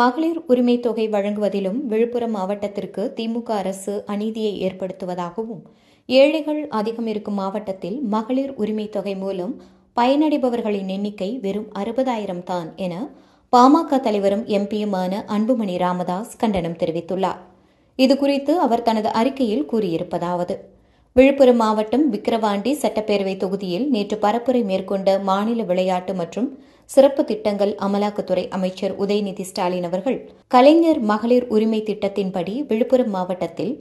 மகளிர் உரிமை தொகை வழங்குவதிலும் விழுப்புரம் மாவட்டத்திற்கு திமுக அரசு அநீதியை ஏற்படுத்துவதாகவும் ஏழைகள் அதிகம் இருக்கும் மாவட்டத்தில் மகளிர் உரிமை தொகை மூலம் பயனடைபவர்களின் எண்ணிக்கை வெறும் அறுபதாயிரம் தான் என பாமக தலைவரும் எம்பியுமான அன்புமணி ராமதாஸ் கண்டனம் தெரிவித்துள்ளார் இதுகுறித்து அவர் தனது அறிக்கையில் கூறியிருப்பதாவது விழுப்புரம் மாவட்டம் விக்கிரவாண்டி சட்டப்பேரவை தொகுதியில் நேற்று பரப்புரை மேற்கொண்ட மாநில விளையாட்டு மற்றும் சிறப்பு திட்டங்கள் அமலாக்கத்துறை அமைச்சர் உதயநிதி ஸ்டாலின் அவர்கள் கலைஞர் மகளிர் உரிமை திட்டத்தின்படி விழுப்புரம் மாவட்டத்தில்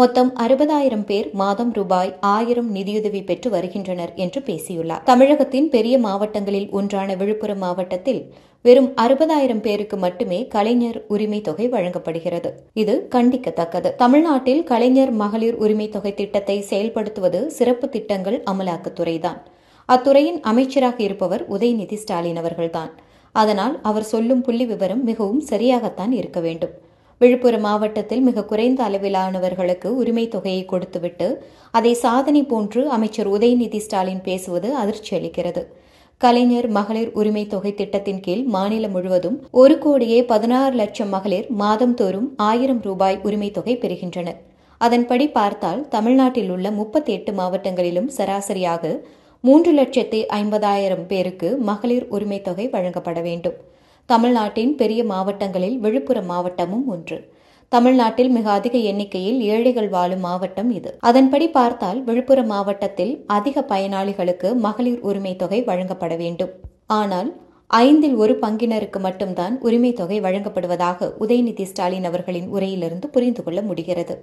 மொத்தம் அறுபதாயிரம் பேர் மாதம் ரூபாய் ஆயிரம் நிதியுதவி பெற்று வருகின்றனர் என்று பேசியுள்ளார் தமிழகத்தின் பெரிய மாவட்டங்களில் ஒன்றான விழுப்புரம் மாவட்டத்தில் வெறும் அறுபதாயிரம் பேருக்கு மட்டுமே கலைஞர் உரிமை தொகை வழங்கப்படுகிறது இது கண்டிக்கத்தக்கது தமிழ்நாட்டில் கலைஞர் மகளிர் உரிமை தொகை திட்டத்தை செயல்படுத்துவது சிறப்பு திட்டங்கள் அமலாக்கத்துறைதான் அத்துறையின் அமைச்சராக இருப்பவர் உதயநிதி ஸ்டாலின் அவர்கள்தான் அதனால் அவர் சொல்லும் புள்ளி விவரம் மிகவும் சரியாகத்தான் இருக்க வேண்டும் விழுப்புரம் மாவட்டத்தில் மிக குறைந்த அளவிலானவர்களுக்கு உரிமை தொகையை கொடுத்துவிட்டு அதை சாதனை போன்று அமைச்சர் உதயநிதி ஸ்டாலின் பேசுவது அதிர்ச்சி அளிக்கிறது கலைஞர் மகளிர் உரிமை தொகை திட்டத்தின் கீழ் மாநிலம் முழுவதும் ஒரு கோடியே பதினாறு லட்சம் மகளிர் மாதந்தோறும் ஆயிரம் ரூபாய் உரிமை தொகை பெறுகின்றனர் அதன்படி பார்த்தால் தமிழ்நாட்டில் உள்ள முப்பத்தி எட்டு மாவட்டங்களிலும் சராசரியாக மூன்று லட்சத்து ஐம்பதாயிரம் பேருக்கு மகளிர் உரிமைத் தொகை வழங்கப்பட வேண்டும் தமிழ்நாட்டின் பெரிய மாவட்டங்களில் விழுப்புரம் மாவட்டமும் ஒன்று தமிழ்நாட்டில் மிக அதிக எண்ணிக்கையில் ஏழைகள் வாழும் மாவட்டம் இது அதன்படி பார்த்தால் விழுப்புரம் மாவட்டத்தில் அதிக பயனாளிகளுக்கு மகளிர் உரிமை தொகை வழங்கப்பட வேண்டும் ஆனால் ஐந்தில் ஒரு பங்கினருக்கு மட்டும்தான் உரிமை தொகை வழங்கப்படுவதாக உதயநிதி ஸ்டாலின் அவர்களின் உரையிலிருந்து புரிந்து கொள்ள முடிகிறது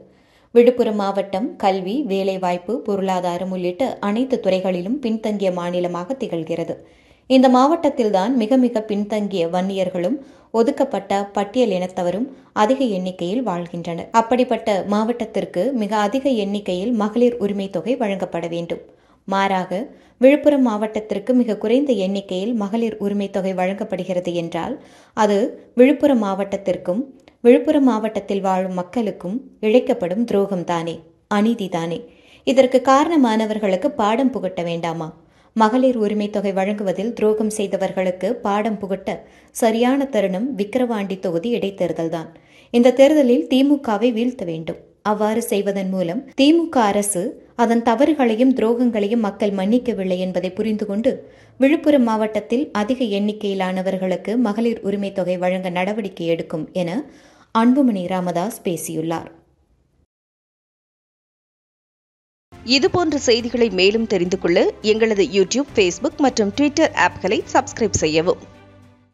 விழுப்புரம் மாவட்டம் கல்வி வேலைவாய்ப்பு பொருளாதாரம் உள்ளிட்ட அனைத்து துறைகளிலும் பின்தங்கிய மாநிலமாக திகழ்கிறது இந்த மாவட்டத்தில்தான் மிக மிக பின்தங்கிய வன்னியர்களும் ஒதுக்கப்பட்ட பட்டியல் இனத்தவரும் அதிக எண்ணிக்கையில் வாழ்கின்றனர் அப்படிப்பட்ட மாவட்டத்திற்கு மிக அதிக எண்ணிக்கையில் மகளிர் உரிமை தொகை வழங்கப்பட வேண்டும் மாறாக விழுப்புரம் மாவட்டத்திற்கு மிக குறைந்த எண்ணிக்கையில் மகளிர் உரிமை தொகை வழங்கப்படுகிறது என்றால் அது விழுப்புரம் மாவட்டத்திற்கும் விழுப்புரம் மாவட்டத்தில் வாழும் மக்களுக்கும் இழைக்கப்படும் துரோகம்தானே அநீதிதானே இதற்கு காரணமானவர்களுக்கு பாடம் புகட்ட வேண்டாமா மகளிர் உரிமை தொகை வழங்குவதில் துரோகம் செய்தவர்களுக்கு பாடம் புகட்ட சரியான தருணம் விக்கிரவாண்டி தொகுதி இடைத்தேர்தல்தான் இந்த தேர்தலில் திமுகவை வீழ்த்த வேண்டும் அவ்வாறு செய்வதன் மூலம் திமுக அரசு அதன் தவறுகளையும் துரோகங்களையும் மக்கள் மன்னிக்கவில்லை என்பதை புரிந்து கொண்டு விழுப்புரம் மாவட்டத்தில் அதிக எண்ணிக்கையிலானவர்களுக்கு மகளிர் உரிமை தொகை வழங்க நடவடிக்கை எடுக்கும் என அன்புமணி ராமதாஸ் பேசியுள்ளார் இதுபோன்ற செய்திகளை மேலும் தெரிந்து கொள்ள எங்களது யூடியூப் ஃபேஸ்புக் மற்றும் ட்விட்டர் ஆப்களை சப்ஸ்கிரைப் செய்யவும்